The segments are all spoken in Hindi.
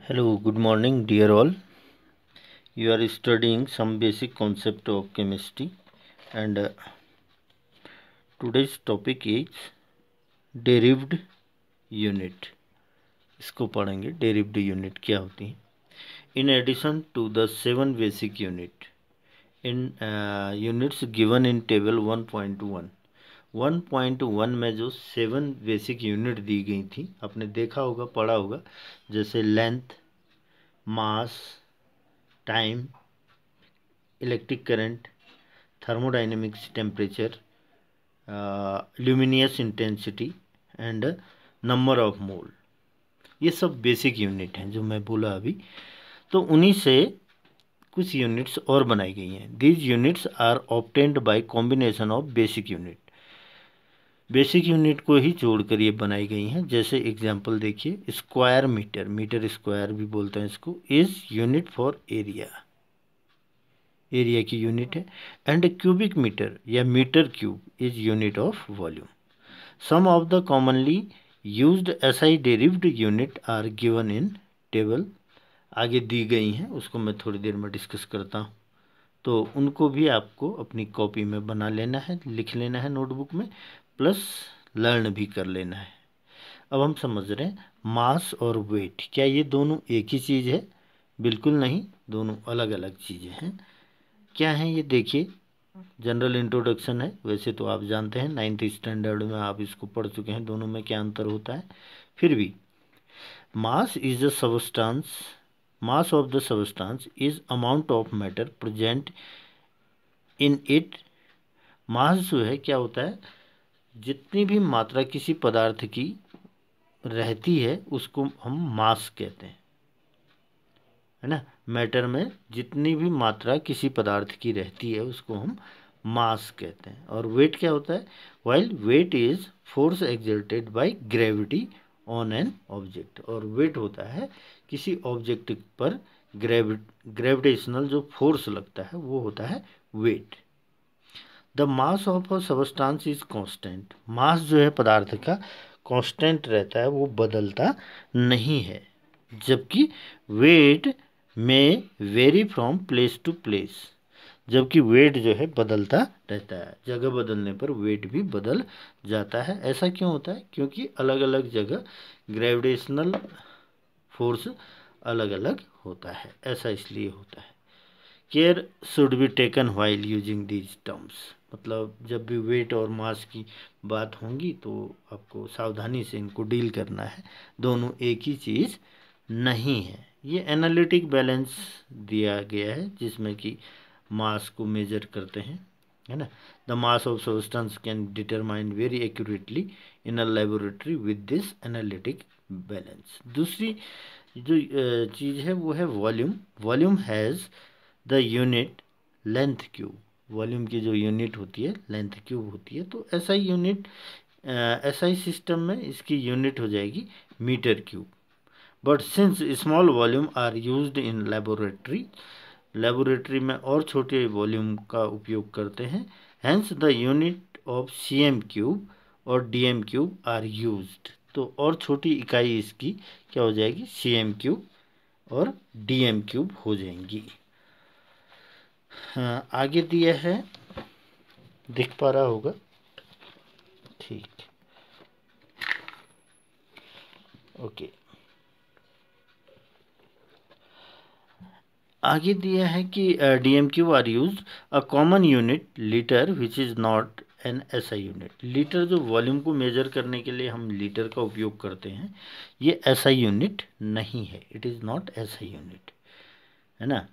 hello good morning dear all you are studying some basic concept of chemistry and today's topic is derived unit इसको पढ़ेंगे डेरिव्ड यूनिट क्या होती है in addition to the seven basic unit in units given in table one point one 1.1 में जो सेवन बेसिक यूनिट दी गई थी आपने देखा होगा पढ़ा होगा जैसे length mass time electric current thermodynamics temperature luminous intensity and number of mole ये सब बेसिक यूनिट हैं जो मैं बोला अभी तो उन्हीं से कुछ यूनिट्स और बनाई गई हैं these units are obtained by combination of basic unit basic unit को ही जोड़कर ये बनाई गई हैं जैसे एग्जांपल देखिए स्क्वायर मीटर मीटर स्क्वायर भी बोलते हैं इसको is unit for area area की यूनिट है एंड क्यूबिक मीटर या metre cube is unit of volume some of the commonly used SI derived unit are given in table आगे दी गई हैं उसको मैं थोड़ी देर में डिस्कस करता हूँ तो उनको भी आपको अपनी कॉपी में बना लेना है लिख लेना है नोटबुक में प्लस लर्न भी कर लेना है अब हम समझ रहे हैं मास और वेट क्या ये दोनों एक ही चीज़ है बिल्कुल नहीं दोनों अलग अलग चीज़ें हैं क्या हैं ये देखिए जनरल इंट्रोडक्शन है वैसे तो आप जानते हैं नाइन्थ स्टैंडर्ड में आप इसको पढ़ चुके हैं दोनों में क्या अंतर होता है फिर भी mass is the substance mass of the substance is amount of matter present in it mass जो है क्या होता है जितनी भी मात्रा किसी पदार्थ की रहती है उसको हम मास कहते हैं है ना मैटर में जितनी भी मात्रा किसी पदार्थ की रहती है उसको हम मास कहते हैं और वेट क्या होता है while weight is force exerted by gravity on an object और वेट होता है किसी ऑब्जेक्ट पर ग्रेविट ग्रेविटेशनल जो फोर्स लगता है वो होता है weight the mass of a substance is constant mass जो है पदार्थ का कांस्टेंट रहता है वो बदलता नहीं है जबकि weight may vary from place to place जबकि वेट जो है बदलता रहता है जगह बदलने पर वेट भी बदल जाता है ऐसा क्यों होता है क्योंकि अलग अलग जगह ग्रेविटेशनल फोर्स अलग अलग होता है ऐसा इसलिए होता है care should be taken while using these terms मतलब जब भी वेट और मास की बात होंगी तो आपको सावधानी से इनको डील करना है दोनों एक ही चीज़ नहीं है ये एनालिटिक बैलेंस दिया गया है जिसमें कि मास को मेजर करते हैं है ना the mass of substance can determine very accurately in a laboratory with this analytic balance दूसरी जो चीज़ है वो है volume volume has the unit length cube volume की जो यूनिट होती है लेंथ क्यूब होती है तो ऐसा ही यूनिट ही सिस्टम में इसकी यूनिट हो जाएगी metre cube but since small volume are used in laboratory laboratory में और छोटे वॉल्यूम का उपयोग करते हैं hence the unit of C M cube और D M cube are use तो और छोटी इकाई इसकी क्या हो जाएगी सी एम क्यूब और डी एम क्यूब हो जाएंगी हाँ, आगे दिया है दिख पा रहा होगा ठीक ओके आगे दिया है कि D M cube are use a common unit litre which is not an S I unit litre जो वॉल्यूम को मेजर करने के लिए हम लीटर का उपयोग करते हैं ये एस आई यूनिट नहीं है it is not S I unit है ना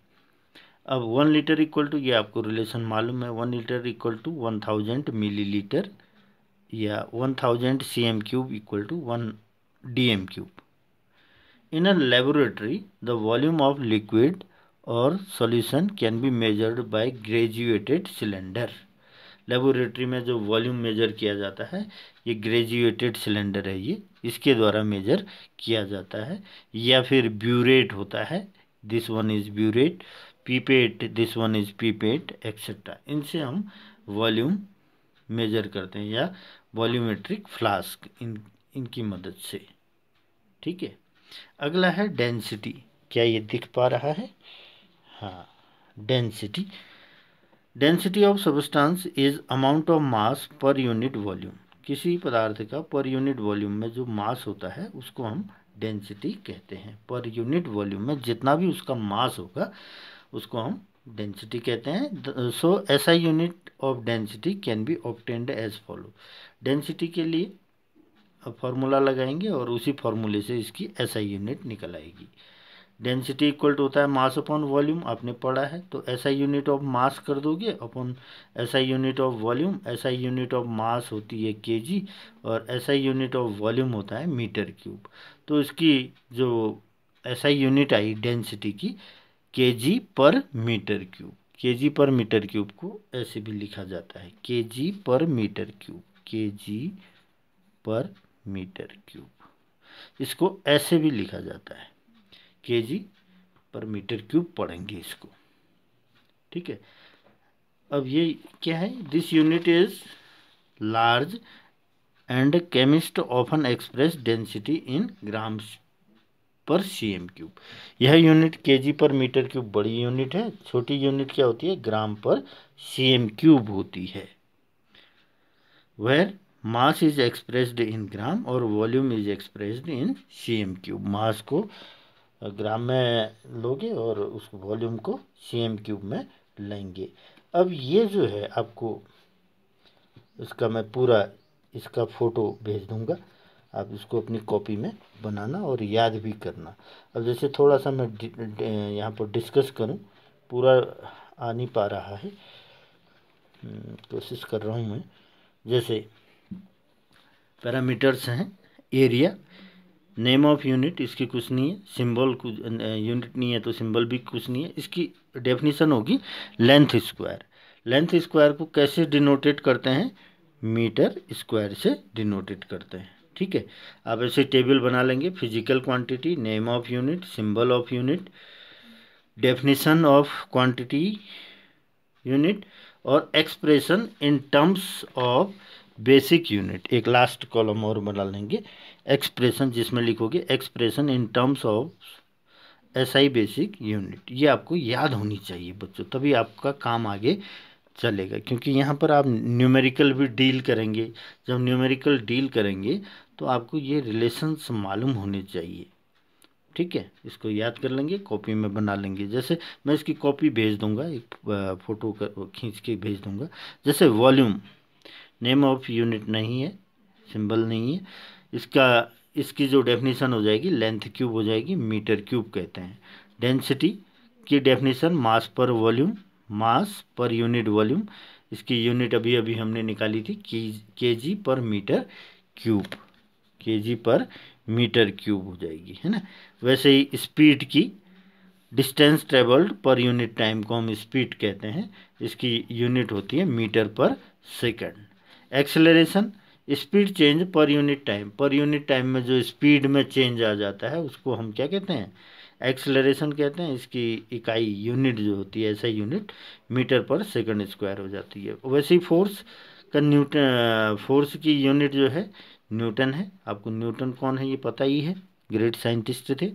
अब वन लीटर इक्वल टू ये आपको रिलेशन मालूम है one litre equal to one thousand millilitre या one thousand C M cube equal to one D M cube in a laboratory the volume of liquid और solution can be measured by graduated cylinder laboratory में जो वॉल्यूम मेजर किया जाता है ये ग्रेजुएटेड सिलेंडर है ये इसके द्वारा मेजर किया जाता है या फिर ब्यूरेट होता है this one is burette pipette this one is pipette etcetera इनसे हम वॉल्यूम मेजर करते हैं या वॉल्यूमेट्रिक फ्लास्क इन इनकी मदद से ठीक है अगला है डेंसिटी क्या ये दिख पा रहा है हाँ density density of substance is amount of mass per unit volume किसी पदार्थ का पर यूनिट वॉल्यूम में जो मास होता है उसको हम डेंसिटी कहते हैं पर यूनिट वॉल्यूम में जितना भी उसका मास होगा उसको हम डेंसिटी कहते हैं so SI unit of density can be obtained as follow density के लिए फार्मूला लगाएंगे और उसी फार्मूले से इसकी ऐसा यूनिट निकल आएगी डेंसिटी इक्वल टू होता है मास अपॉन वॉल्यूम आपने पढ़ा है तो ऐसा यूनिट ऑफ मास कर दोगे upon SI unit of volume SI unit of mass होती है जी और ऐसा यूनिट ऑफ वॉल्यूम होता है मीटर क्यूब तो इसकी जो ऐसा यूनिट आई डेंसिटी की के जी पर मीटर क्यूब के जी पर मीटर क्यूब को ऐसे भी लिखा जाता है के जी पर मीटर क्यूब के जी पर मीटर क्यूब इसको ऐसे भी लिखा जाता है के जी पर मीटर क्यूब पढ़ेंगे इसको ठीक है अब ये क्या है this unit is large and chemist often express density in grams per CM cube यह unit KG per metre cube बड़ी यूनिट है छोटी यूनिट क्या होती है ग्राम पर सीएम क्यूब होती है where mass is expressed in gram और volume is expressed in CM cube mass को ग्राम में लोगे और उस वॉल्यूम को सीएम क्यूब में लेंगे अब ये जो है आपको इसका मैं पूरा इसका फ़ोटो भेज दूंगा आप इसको अपनी कॉपी में बनाना और याद भी करना अब जैसे थोड़ा सा मैं यहाँ पर डिस्कस करूँ पूरा आ नहीं पा रहा है हम्म, कोशिश कर रहा हूँ मैं जैसे पैरामीटर्स हैं एरिया नेम ऑफ यूनिट इसकी कुछ नहीं है सिंबल कुछ यूनिट नहीं है तो सिंबल भी कुछ नहीं है इसकी डेफिनेशन होगी लेंथ स्क्वायर लेंथ स्क्वायर को कैसे डिनोटेट करते हैं मीटर स्क्वायर से डिनोटेट करते हैं ठीक है आप ऐसे टेबल बना लेंगे physical quantity name of unit symbol of unit definition of quantity unit और expression in terms of basic unit एक लास्ट कॉलम और बना लेंगे एक्सप्रेशन जिसमें लिखोगे expression in terms of S I basic unit ये आपको याद होनी चाहिए बच्चों तभी आपका काम आगे चलेगा क्योंकि यहाँ पर आप न्यूमेरिकल भी डील करेंगे जब न्यूमेरिकल डील करेंगे तो आपको ये रिलेशंस मालूम होने चाहिए ठीक है इसको याद कर लेंगे कॉपी में बना लेंगे जैसे मैं इसकी कॉपी भेज दूंगा एक फ़ोटो खींच के भेज दूंगा जैसे वॉल्यूम नेम ऑफ यूनिट नहीं है सिंबल नहीं है इसका इसकी जो डेफिनेशन हो जाएगी लेंथ क्यूब हो जाएगी मीटर क्यूब कहते हैं डेंसिटी की डेफिनेशन मास पर volume mass per unit volume इसकी यूनिट अभी अभी हमने निकाली थी के जी पर मीटर क्यूब के पर मीटर क्यूब हो जाएगी है ना वैसे ही स्पीड की distance travelled per unit time को हम स्पीड कहते हैं इसकी यूनिट होती है metre per second acceleration speed change per unit time per unit time में जो स्पीड में चेंज आ जाता है उसको हम क्या कहते हैं एक्सेलरेशन कहते हैं इसकी इकाई यूनिट जो होती है SI unit metre per second square हो जाती है वैसे ही फोर्स का न्यूट फोर्स की यूनिट जो है न्यूटन है आपको न्यूटन कौन है ये पता ही है ग्रेट साइंटिस्ट थे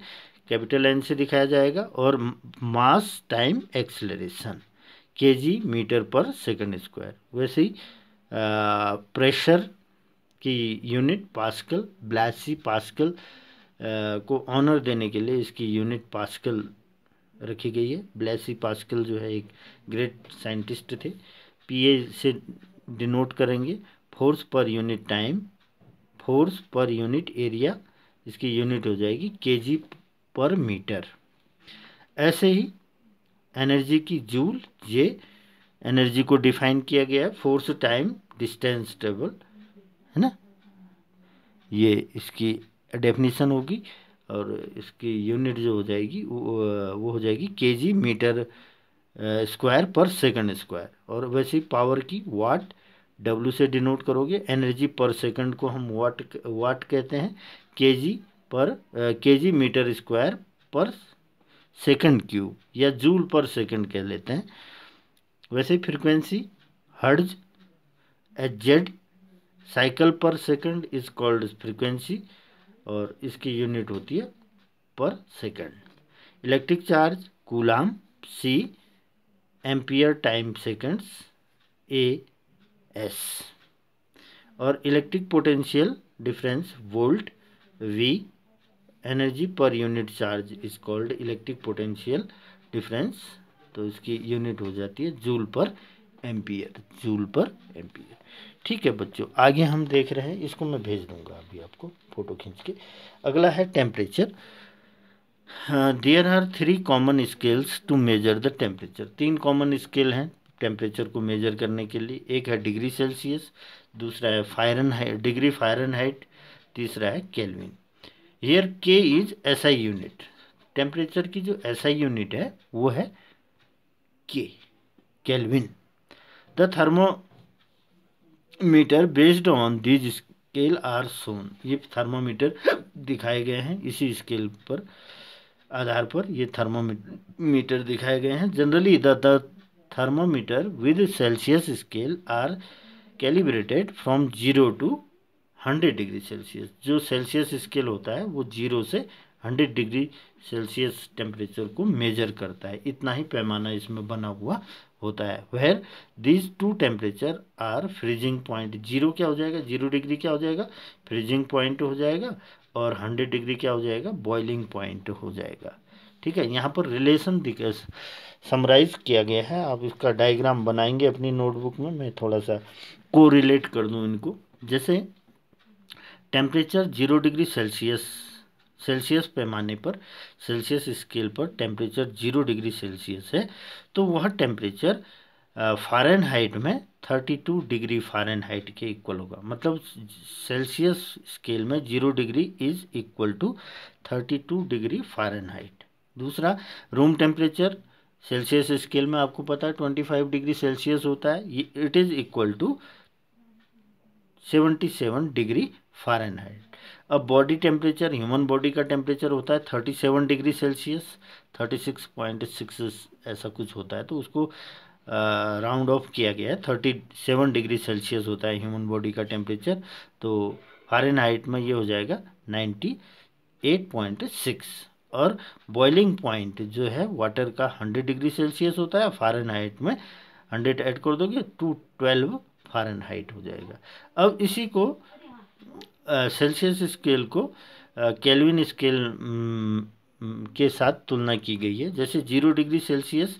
कैपिटल एन से दिखाया जाएगा और mass time acceleration K G metre per second square वैसे ही आ, प्रेशर की यूनिट पास्कल ब्लासी पास्कल आ, को ऑनर देने के लिए इसकी यूनिट पास्कल रखी गई है ब्लैसी पास्कल जो है एक ग्रेट साइंटिस्ट थे पीए से डिनोट करेंगे force per unit time force per unit area इसकी यूनिट हो जाएगी केजी पर मीटर ऐसे ही एनर्जी की जूल ये एनर्जी को डिफाइन किया गया है फोर्स टाइम डिस्टेंस टेबल है ना ये इसकी डेफिनेशन होगी और इसकी यूनिट जो हो जाएगी वो हो जाएगी KG metre square per second square और वैसे ही पावर की वाट डब्ल्यू से डिनोट करोगे एनर्जी पर सेकंड को हम वाट वाट कहते हैं के G per K G metre square per second cube या जूल पर सेकंड कह लेते हैं वैसे frequency hertz H Z cycle per second is called frequency और इसकी यूनिट होती है per second electric charge coulomb C ampere time seconds A S और electric potential difference volt V energy per unit charge is called electric potential difference तो इसकी यूनिट हो जाती है जूल पर एम्पियर जूल पर एम्पियर ठीक है बच्चों आगे हम देख रहे हैं इसको मैं भेज दूंगा अभी आपको फ़ोटो खींच के अगला है temperature there are three common scales to measure the temperature तीन कॉमन स्केल हैं टेम्परेचर को मेजर करने के लिए एक है डिग्री सेल्सियस दूसरा है Fahrenheit degree Fahrenheit तीसरा है kelvin here K is S I unit temperature की जो एस आई यूनिट है वो है K kelvin the thermometer based on these scale are shown ये थर्मोमीटर दिखाए गए हैं इसी स्केल पर आधार पर ये थर्मोमीटर दिखाए गए हैं generally the thermometer with Celsius scale are calibrated from 0 to 100 degree Celsius जो सेल्सियस स्केल होता है वो जीरो से 100 डिग्री सेल्सियस टेम्परेचर को मेजर करता है इतना ही पैमाना इसमें बना हुआ होता है where these two temperature are freezing point zero क्या हो जाएगा जीरो डिग्री क्या हो जाएगा फ्रीजिंग पॉइंट हो जाएगा और हंड्रेड डिग्री क्या हो जाएगा बॉइलिंग पॉइंट हो जाएगा ठीक है यहाँ पर रिलेशन समराइज किया गया है आप इसका डायग्राम बनाएंगे अपनी नोटबुक में मैं थोड़ा सा को रिलेट कर दूँ इनको जैसे temperature zero degree Celsius Celsius पैमाने पर सेल्सियस स्केल पर टेम्परेचर जीरो डिग्री सेल्सियस है तो वह टेम्परेचर फ़ारन हाइट में thirty two degree Fahrenheit के इक्वल होगा मतलब सेल्सियस स्केल में zero degree is equal to thirty two degree Fahrenheit दूसरा रूम टेम्परेचर सेल्सियस स्केल में आपको पता है ट्वेंटी फाइव डिग्री सेल्सियस होता है it is equal to seventy seven degree Fahrenheit अब बॉडी टेम्परेचर ह्यूमन बॉडी का टेम्परेचर होता है thirty seven degree Celsius thirty six point six ऐसा कुछ होता है तो उसको राउंड ऑफ किया गया है थर्टी सेवन डिग्री सेल्सियस होता है ह्यूमन बॉडी का टेम्परेचर तो फारेनहाइट में ये हो जाएगा नाइन्टी एट पॉइंट सिक्स और बॉइलिंग पॉइंट जो है वाटर का हंड्रेड डिग्री सेल्सियस होता है फारेनहाइट में हंड्रेड ऐड कर दोगे टू ट्वेल्व फारेनहाइट हो जाएगा अब इसी को सेल्सियस स्केल को केल्विन स्केल के साथ तुलना की गई है जैसे जीरो डिग्री सेल्सियस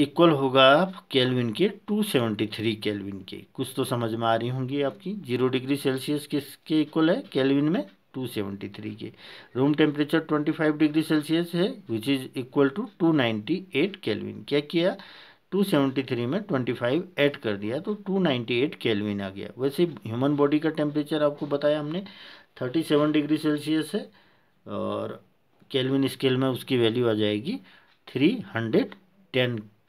इक्वल होगा केल्विन के 273 केल्विन के कुछ तो समझ में आ रही होंगी आपकी जीरो डिग्री सेल्सियस किसके इक्वल है केल्विन में 273 के रूम टेम्परेचर 25 डिग्री सेल्सियस है which is equal to 298 Kelvin क्या किया 273 में 25 ऐड कर दिया तो 298 केल्विन आ गया वैसे ह्यूमन बॉडी का टेम्परेचर आपको बताया हमने 37 डिग्री सेल्सियस है और केल्विन स्केल में उसकी वैल्यू आ जाएगी 310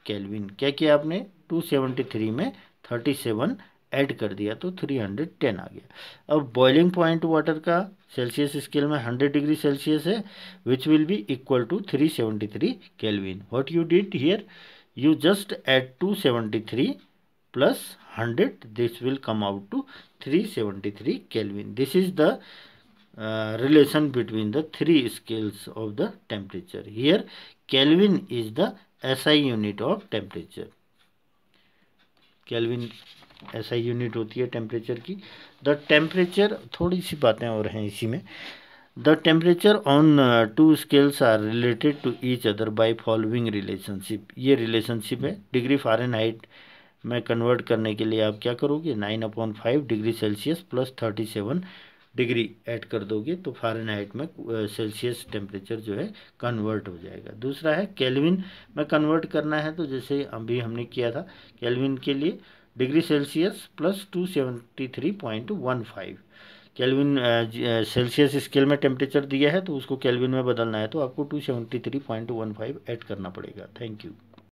केल्विन क्या किया आपने 273 में 37 ऐड कर दिया तो 310 आ गया अब बॉइलिंग पॉइंट वाटर का सेल्सियस स्केल में 100 डिग्री सेल्सियस है which will be equal to 373 seventy three Kelvin what you did here you just add two seventy three plus hundred this will come out to 373 seventy three Kelvin this is the relation between the three scales of the temperature here Kelvin is the S unit of temperature Kelvin ऐसा यूनिट होती है टेम्परेचर की द टेम्परेचर थोड़ी सी बातें और हैं इसी में the temperature on two scales are related to each other by following relationship ये रिलेशनशिप है डिग्री फारेनहाइट में कन्वर्ट करने के लिए आप क्या करोगे nine upon five degree Celsius plus thirty seven degree add कर दोगे तो फ़ारेनहाइट में सेल्सियस टेम्परेचर जो है कन्वर्ट हो जाएगा दूसरा है केल्विन में कन्वर्ट करना है तो जैसे अभी हमने किया था केल्विन के लिए degree Celsius plus two seventy three point one five Kelvin Celsius scale में टेम्परेचर दिया है तो उसको कैलविन में बदलना है तो आपको two seventy three point one five add करना पड़ेगा थैंक यू